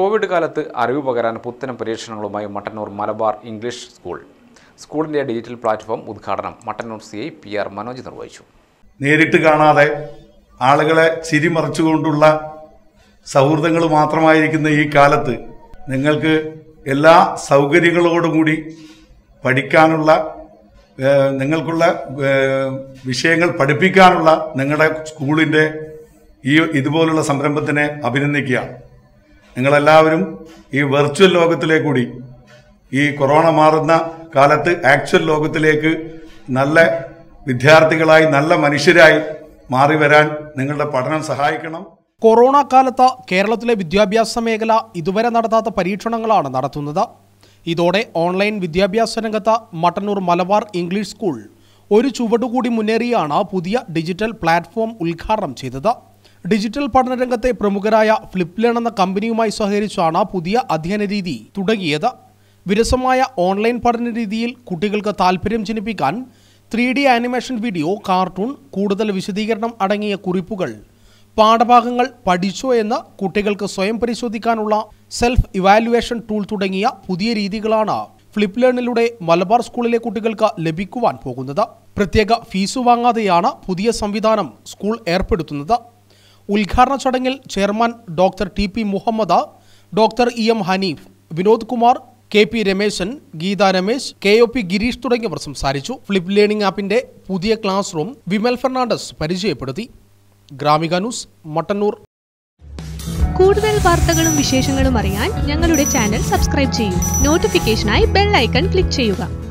Covid കാലത്ത് അറിവ് പകരാൻ പുത്തനം പരീക്ഷണങ്ങളുമായി മട്ടന്നൂർ മലബാർ ഇംഗ്ലീഷ് സ്കൂൾ സ്കൂളിൻ്റെ ഡിജിറ്റൽ പ്ലാറ്റ്ഫോം ഉദ്ഘാടനം Mattannur C I P R Manoj നിർവഹിച്ചു നേരിട്ട് കാണാതെ ആളുകളെ ചിരിമറിച്ചുകൊണ്ടുള്ള സൗഹൃദങ്ങൾ മാത്രമായിരിക്കുന്ന ഈ കാലത്ത് നിങ്ങൾക്ക് എല്ലാ സൗകര്യങ്ങളോടുകൂടി പഠിക്കാനുള്ള നിങ്ങൾക്കുള്ള വിഷയങ്ങൾ പഠിപ്പിക്കാനുള്ള നിങ്ങളുടെ സ്കൂളിൻ്റെ ഈ ഇതുപോലുള്ള സംരംഭത്തിനെ അഭിനന്ദിക്കുകയാണ് നിങ്ങളെല്ലാവരും ഈ വെർച്വൽ ലോകത്തിലേക്ക് കൂടി ഈ കൊറോണ മാറുന്ന കാലത്ത് ആക്ച്വൽ ലോകത്തിലേക്ക് നല്ല വിദ്യാർത്ഥികളായി നല്ല മനുഷ്യരായി മാറി വരാൻ നിങ്ങളുടെ പഠനം സഹായിക്കണം കൊറോണ കാലത്ത് കേരളത്തിലെ വിദ്യാഭ്യാസ മേഖല ഇതുവരെ നടത്താത്ത പരീക്ഷണങ്ങളാണ് നടത്തുന്നത് ഇതോടെ ഓൺലൈൻ വിദ്യാഭ്യാസ രംഗത്ത് മട്ടന്നൂർ മലബാർ ഇംഗ്ലീഷ് സ്കൂൾ ഒരു ചുവടുകൂടി മുന്നേറിയാണ് പുതിയ ഡിജിറ്റൽ പ്ലാറ്റ്ഫോം ഉദ്ഘാടനം ചെയ്തത് ഡിജിറ്റൽ പഠനരംഗത്തെ പ്രമുഖരായ ലേൺ എന്ന കമ്പനിയുമായി സഹകരിച്ചാണ് പുതിയ അധ്യയന രീതി തുടങ്ങിയത് വിരസമായ ഓൺലൈൻ പഠന രീതിയിൽ കുട്ടികൾക്ക് താൽപ്പര്യം ജനിപ്പിക്കാൻ three D animation video cartoon കൂടുതൽ വിശദീകരണം അടങ്ങിയ കുറിപ്പുകൾ പാഠഭാഗങ്ങൾ പഠിച്ചോ എന്ന് കുട്ടികൾക്ക് സ്വയം പരിശോധിക്കാനുള്ള സെൽഫ് ഇവാലുവേഷൻ ടൂൾ തുടങ്ങിയ പുതിയ രീതികളാണ് ഫ്ലിപ്പ് ലേണിലൂടെ മലബാർ സ്കൂളിലെ കുട്ടികൾക്ക് ലഭിക്കുവാൻ പോകുന്നത് പ്രത്യേക ഫീസ് വാങ്ങാതെയാണ് പുതിയ സംവിധാനം സ്കൂൾ ഏർപ്പെടുത്തുന്നത് ഉദ്ഘാടന ചടങ്ങിൽ chairman doctor T P Muhammad doctor E M Haneef Vinod Kumar K P Rameshan Geetha Ramesh K O P Gireesh തുടങ്ങിയവർ സംസാരിച്ചു ഫ്ലിപ്പ് ലേണിംഗ് ആപ്പിന്റെ പുതിയ ക്ലാസ് റൂം വിമൽ ഫെർണാണ്ടസ് പരിചയപ്പെടുത്തി ഗ്രാമിക ന്യൂസ് മട്ടന്നൂർ കൂടുതൽ വാർത്തകളും വിശേഷങ്ങളും അറിയാൻ ഞങ്ങളുടെ ചാനൽ സബ്സ്ക്രൈബ് ചെയ്യൂ നോട്ടിഫിക്കേഷനായി ബെൽ ഐക്കൺ ക്ലിക്ക് ചെയ്യുക